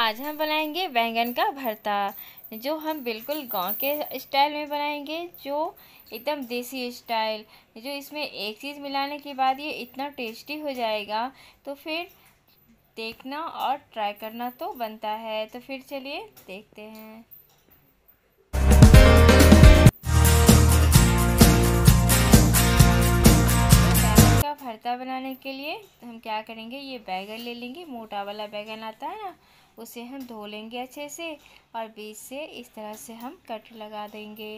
आज हम बनाएंगे बैंगन का भरता जो हम बिल्कुल गांव के स्टाइल में बनाएंगे जो एकदम देसी स्टाइल जो इसमें एक चीज़ मिलाने के बाद ये इतना टेस्टी हो जाएगा तो फिर देखना और ट्राई करना तो बनता है तो फिर चलिए देखते हैं रायता बनाने के लिए तो हम क्या करेंगे ये बैगन ले लेंगे मोटा वाला बैगन आता है ना उसे हम धो लेंगे अच्छे से और बीच से इस तरह से हम कट लगा देंगे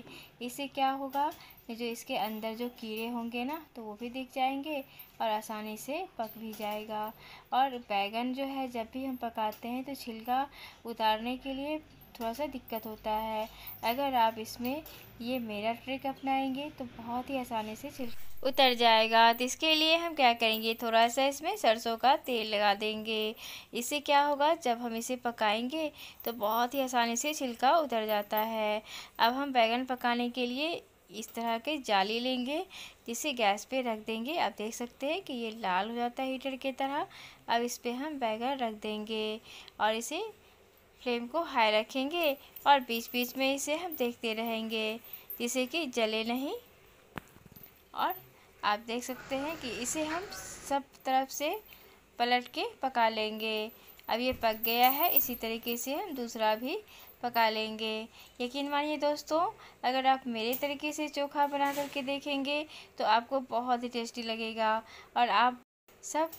इससे क्या होगा जो इसके अंदर जो कीड़े होंगे ना तो वो भी दिख जाएंगे और आसानी से पक भी जाएगा और बैगन जो है जब भी हम पकाते हैं तो छिलका उतारने के लिए थोड़ा सा दिक्कत होता है अगर आप इसमें ये मेरा ट्रिक अपनाएंगे तो बहुत ही आसानी से छिल उतर जाएगा तो इसके लिए हम क्या करेंगे थोड़ा सा इसमें सरसों का तेल लगा देंगे इससे क्या होगा जब हम इसे पकाएंगे तो बहुत ही आसानी से छिलका उतर जाता है अब हम बैगन पकाने के लिए इस तरह के जाली लेंगे जिसे गैस पे रख देंगे आप देख सकते हैं कि ये लाल हो जाता है हीटर की तरह अब इस पर हम बैगन रख देंगे और इसे फ्लेम को हाई रखेंगे और बीच बीच में इसे हम देखते रहेंगे जिससे कि जले नहीं और आप देख सकते हैं कि इसे हम सब तरफ से पलट के पका लेंगे अब ये पक गया है इसी तरीके से हम दूसरा भी पका लेंगे यकीन मानिए दोस्तों अगर आप मेरे तरीके से चोखा बना करके देखेंगे तो आपको बहुत ही टेस्टी लगेगा और आप सब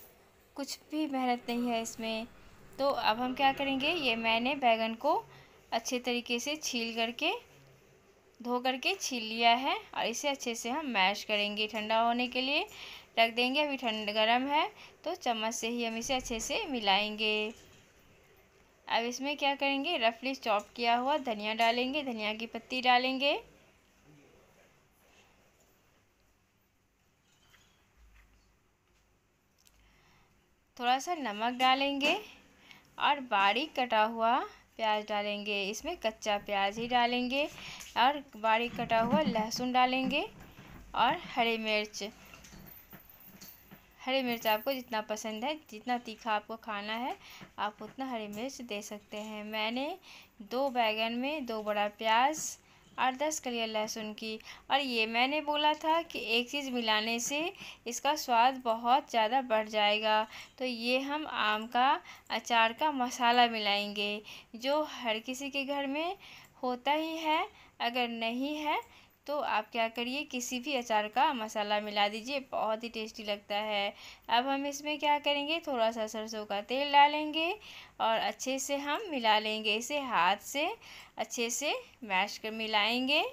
कुछ भी मेहनत नहीं है इसमें तो अब हम क्या करेंगे ये मैंने बैगन को अच्छे तरीके से छील करके धो करके छील लिया है और इसे अच्छे से हम मैश करेंगे ठंडा होने के लिए रख देंगे अभी ठंड गर्म है तो चम्मच से ही हम इसे अच्छे से मिलाएंगे अब इसमें क्या करेंगे रफली चॉप किया हुआ धनिया डालेंगे धनिया की पत्ती डालेंगे थोड़ा सा नमक डालेंगे और बारीक कटा हुआ प्याज डालेंगे इसमें कच्चा प्याज ही डालेंगे और बारीक कटा हुआ लहसुन डालेंगे और हरी मिर्च हरी मिर्च आपको जितना पसंद है जितना तीखा आपको खाना है आप उतना हरी मिर्च दे सकते हैं मैंने दो बैगन में दो बड़ा प्याज और दस कलियाँ लहसुन की और ये मैंने बोला था कि एक चीज़ मिलाने से इसका स्वाद बहुत ज़्यादा बढ़ जाएगा तो ये हम आम का अचार का मसाला मिलाएंगे जो हर किसी के घर में होता ही है अगर नहीं है तो आप क्या करिए किसी भी अचार का मसाला मिला दीजिए बहुत ही टेस्टी लगता है अब हम इसमें क्या करेंगे थोड़ा सा सरसों का तेल डालेंगे और अच्छे से हम मिला लेंगे इसे हाथ से अच्छे से मैश कर मिलाएंगे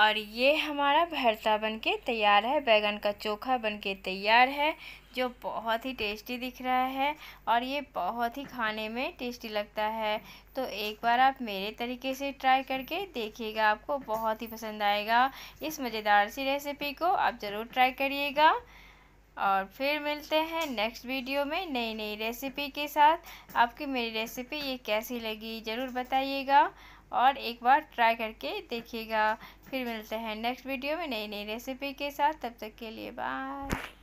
और ये हमारा भरता बनके तैयार है बैगन का चोखा बनके तैयार है जो बहुत ही टेस्टी दिख रहा है और ये बहुत ही खाने में टेस्टी लगता है तो एक बार आप मेरे तरीके से ट्राई करके देखिएगा आपको बहुत ही पसंद आएगा इस मज़ेदार सी रेसिपी को आप ज़रूर ट्राई करिएगा और फिर मिलते हैं नेक्स्ट वीडियो में नई नई रेसिपी के साथ आपकी मेरी रेसिपी ये कैसी लगी ज़रूर बताइएगा और एक बार ट्राई करके देखिएगा फिर मिलते हैं नेक्स्ट वीडियो में नई नई रेसिपी के साथ तब तक के लिए बाय